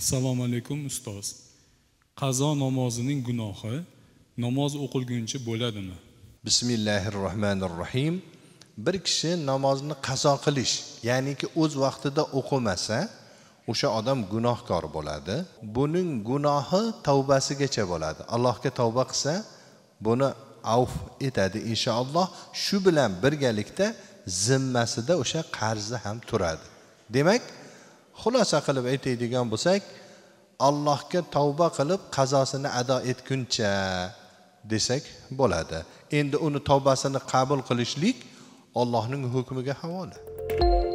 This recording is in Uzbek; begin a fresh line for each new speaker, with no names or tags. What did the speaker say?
assalomu alaykum ustoz qazo namozining gunohi namoz
o'qilguncha bo'ladimi bismillahi rohmanir rohim bir kishi namozni qazo qilish ya'niki o'z vaqtida o'qimasa o'sha odam gunohkor bo'ladi buning gunohi tavbasigacha bo'ladi allohga tavba qilsa buni avf etadi inshaalloh shu bilan birgalikda zimmasida o'sha qarzi ham turadi demak xulosa qilib aytadigan bo'lsak allohga tavba qilib qazosini ado etguncha desak bo'ladi endi uni tavbasini qabul qilishlik ollohning hukmiga havola